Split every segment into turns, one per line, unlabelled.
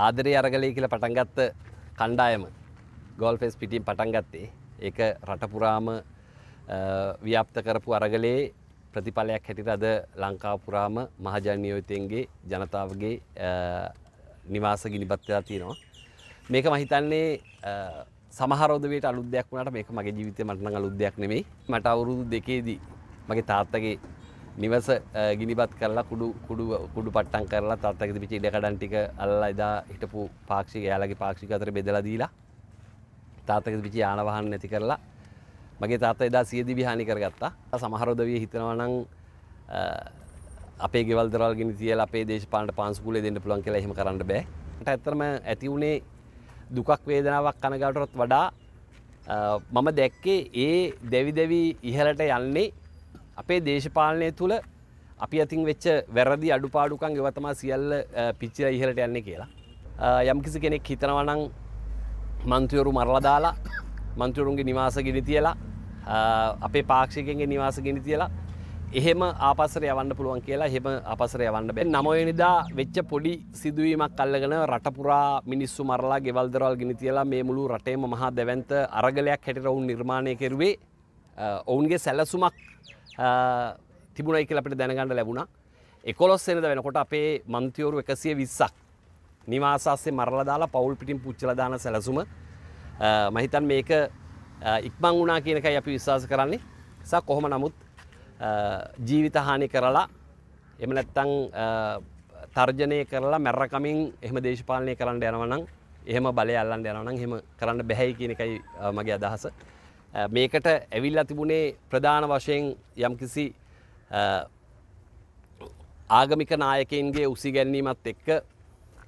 ආදරේ අරගලය කියලා පටන්ගත්ත කණ්ඩායම ගෝල්ෆෙස් පිටින් පටන්ගත්තේ ඒක රටපුරාම ව්‍යාප්ත කරපු අරගලයේ ප්‍රතිඵලයක් හැටිට අද ලංකාපුරාම මහජනනියෝතයන්ගේ ජනතාවගේ නිවාස ගිනිපත්වලා තියෙනවා. මේක මහිතන්නේ සමහරෝදවට අලුදයක් වනට මේක මගේ ජීවිතය මටන අලුදයක් නෙමේ මට අවුරුදු දෙකේදී මගේ තාත්තගේ නිවස ගිනිපත් කරලා කුඩු කුඩු කුඩු පට්ටම් කරලා තාත්තගේ තිබිච්ච ඉඩකඩන් ටික අල්ලලා එදා හිටපු පාක්ෂික එයාලගේ පාක්ෂික අතර බෙදලා දීලා තාත්තගේ තිබිච්ච යාන වාහන නැති කරලා මගේ තාත්තා එදා සියදිවි විහානි කරගත්තා. සමහර උදවිය හිතනවා නම් අපේ ගෙවල් දරවල් ගිනි තියලා අපේ දේශපාලනට පාන්සු කුලේ දෙන්න පුළුවන් කියලා එහෙම කරන්න බෑ. මට ඇත්තටම ඇති වුණේ දුකක් වේදනාවක් කනගාටුවත් වඩා මම දැක්කේ ඒ දෙවි දෙවි ඉහළට යන්නේ අපේ දේශපාලනය තුළ අපි අතින් වෙච්ච වැරදි අඩුපාඩුකන් ගවතමා සියල්ල පිච්චිර ඉහලට යන්නේ කියලා යම්කිසි කෙනෙක් හිතනවනං මන්තවරු මරලදාලා මන්තවරුන්ගේ නිවාස ගෙන තියලා අපේ පාක්ෂිකෙන්ගේ නිවාස ගෙන තියලා එහෙම ආපසර යවන්න පුළුවන් කියලා හෙම අපසර යවන්න බැ නමයනිදා වෙච්ච පොඩි සිදුවීමක් කල්ලගෙන රටපුරා මිනිස්සු මරලා ගෙවල්දරවල් ගෙන තියලා මේ මුළු රටේම මහා දැවන්ත අරගලයක් හැටිරවුන් නිර්මාණය කෙරුවේ ඔවුන්ගේ සැලසුමක් තිබුණයි කියලා අපිට දැනගන්න ලැබුණා. 11 වෙනිදා වෙනකොට අපේ මන්ත්‍රීවරු 120ක් නිවාසාස්සේ මරලා දාලා පවුල් පිටින් පුච්චලා දාන සැලසුම මම හිතන්නේ මේක ඉක්මන් වුණා කියන එකයි අපි විශ්වාස කරන්නේ. සා කොහොම නමුත් ජීවිත හානි කරලා එහෙම නැත්නම් තර්ජනය කරලා මැරකමින් එහෙම දේශපාලනය කරන්න යනවා නම් එහෙම බලය අල්ලන්න යනවා නම් එහෙම කරන්න බැහැයි කියන එකයි මගේ අදහස. මේකට ඇවිල්ලා තිබුණේ ප්‍රධාන වශයෙන් යම්කිසි ආගමික නායකයින්ගේ උසි ගැන්වීමත් එක්ක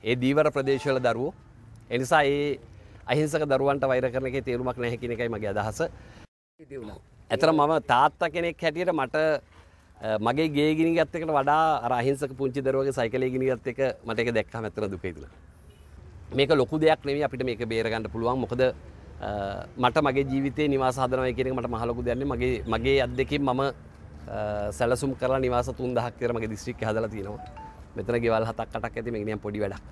ඒ දීවර ප්‍රදේශවල දරුවෝ. එනිසා ඒ අහිංසක දරුවන්ට වෛර කරන එකේ තේරුමක් නැහැ කියන එකයි මගේ අදහස. ඇතර මම තාත්තා කෙනෙක් හැටියට මට මගේ ගේ ගිනිගත් එකට වඩා අර අහිංසක පුංචි දරුවගේ සයිකලේ ගිනිගත් එක මට ඒක දැක්කම ඇත්තට දුක හිතුණා. මේක ලොකු දෙයක් නෙවෙයි අපිට මේක බේරගන්න පුළුවන්. මොකද මට මගේ ජීවිතේ නිවාස හදනව කියෙන මට මහලොකු දෙන්නේ මගේ මගේ අත් දෙකින් මම සැලසුම් කරලා නිවාස තුන්දහක් කරමගේ දිස්ත්‍රික් හදලා තියෙනවා මෙතන ගෙවල් හතක් කටක් ඇති මේ නියම් පොඩි වැඩක්